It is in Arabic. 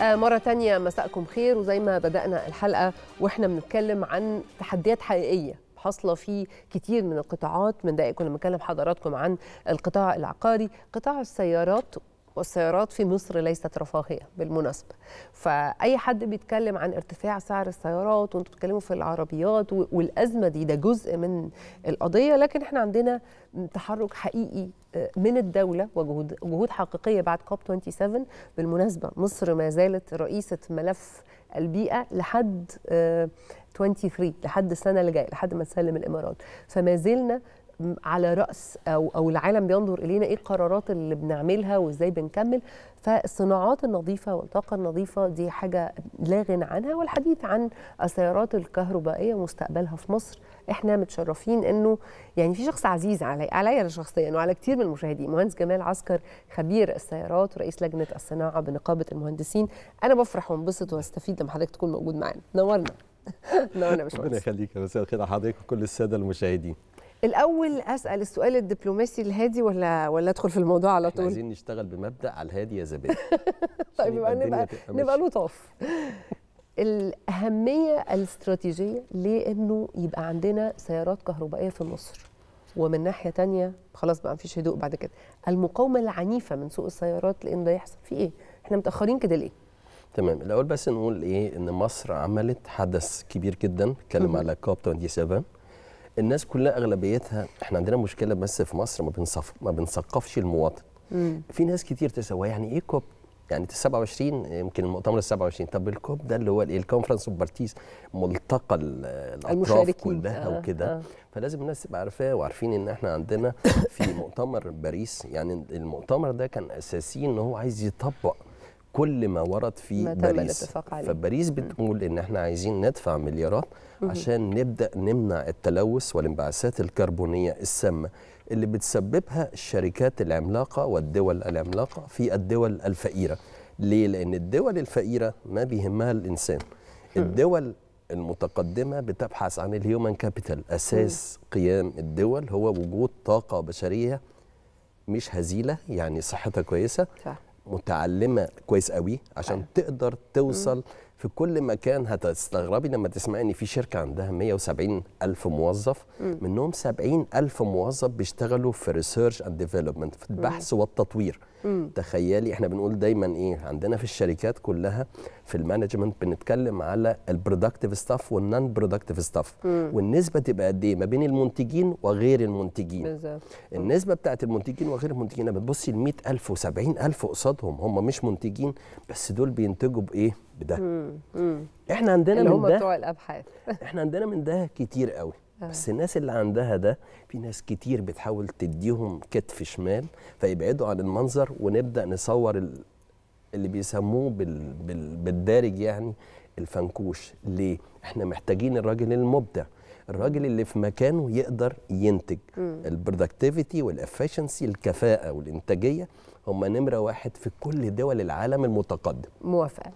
آه، مرة تانية مساءكم خير وزي ما بدأنا الحلقة وإحنا بنتكلم عن تحديات حقيقية حاصله في كتير من القطاعات من دقائق كنا بنتكلم حضراتكم عن القطاع العقاري قطاع السيارات والسيارات في مصر ليست رفاهية بالمناسبة فأي حد بيتكلم عن ارتفاع سعر السيارات وانتم بتتكلموا في العربيات والأزمة دي ده جزء من القضية لكن احنا عندنا تحرك حقيقي آه، من الدولة وجهود جهود حقيقية بعد كوب 27 بالمناسبة مصر ما زالت رئيسة ملف البيئة لحد 23 آه، لحد السنة اللي جاية لحد ما تسلم الإمارات فما زلنا على راس او او العالم بينظر الينا ايه القرارات اللي بنعملها وازاي بنكمل فالصناعات النظيفه والطاقه النظيفه دي حاجه لا غنى عنها والحديث عن السيارات الكهربائيه ومستقبلها في مصر احنا متشرفين انه يعني في شخص عزيز علي عليا شخصيا وعلى كتير من المشاهدين مهندس جمال عسكر خبير السيارات ورئيس لجنه الصناعه بنقابه المهندسين انا بفرح وانبسط واستفيد لما حضرتك تكون موجود معانا نورنا نورنا يا باشمهندس ربنا يخليك مساء الخير على حضرتك وكل الساده المشاهدين الاول اسال السؤال الدبلوماسي الهادي ولا ولا ادخل في الموضوع على طول عايزين نشتغل بمبدا على الهادي يا زبادي طيب يبقى نبقى نبقى لطاف الاهميه الاستراتيجيه لانه يبقى عندنا سيارات كهربائيه في مصر ومن ناحيه تانية خلاص بقى مفيش هدوء بعد كده المقاومه العنيفه من سوق السيارات لان ده يحصل في ايه احنا متاخرين كده ليه تمام الاول بس نقول ايه ان مصر عملت حدث كبير جدا اتكلم على كوب 27 الناس كلها اغلبيتها احنا عندنا مشكله بس في مصر ما بنصف ما بنثقفش المواطن مم. في ناس كتير تسأل يعني ايه كوب يعني 27 يمكن المؤتمر ال 27 طب الكوب ده اللي هو الايه الكونفرنس اوف بارتيز ملتقى الاطراف كلها آه وكده آه. فلازم الناس تبقى عارفاه وعارفين ان احنا عندنا في مؤتمر باريس يعني المؤتمر ده كان اساسي ان هو عايز يطبق كل ما ورد في ما باريس فباريس بتقول ان احنا عايزين ندفع مليارات عشان نبدا نمنع التلوث والانبعاثات الكربونيه السامه اللي بتسببها الشركات العملاقه والدول العملاقه في الدول الفقيره ليه لان الدول الفقيره ما بيهمها الانسان الدول المتقدمة بتبحث عن الهيومن كابيتال أساس قيام الدول هو وجود طاقة بشرية مش هزيلة يعني صحتها كويسة صح. متعلمه كويس قوي عشان أيوة. تقدر توصل في كل مكان هتستغربي لما تسمعي ان في شركه عندها 170 الف موظف م. منهم 70 الف موظف بيشتغلوا في ريسيرش اند ديفلوبمنت في البحث م. والتطوير م. تخيلي احنا بنقول دايما ايه عندنا في الشركات كلها في المانجمنت بنتكلم على البرودكتيف ستاف والنون برودكتيف ستاف والنسبه تبقى قد ايه ما بين المنتجين وغير المنتجين بالزبط. النسبه بتاعت المنتجين وغير المنتجين بتبصي ل 100000 و70000 قصادهم هم مش منتجين بس دول بينتجوا بايه بده مم. احنا عندنا اللي من هم ده بتوع الابحاث احنا عندنا من ده كتير قوي آه. بس الناس اللي عندها ده في ناس كتير بتحاول تديهم كتف شمال فيبعدوا عن المنظر ونبدا نصور اللي بيسموه بال... بال... بالدارج يعني الفنكوش ليه احنا محتاجين الراجل المبدع الراجل اللي في مكانه يقدر ينتج البرودكتيفيتي والافشنسي الكفاءه والانتاجيه هم نمره واحد في كل دول العالم المتقدم موافقه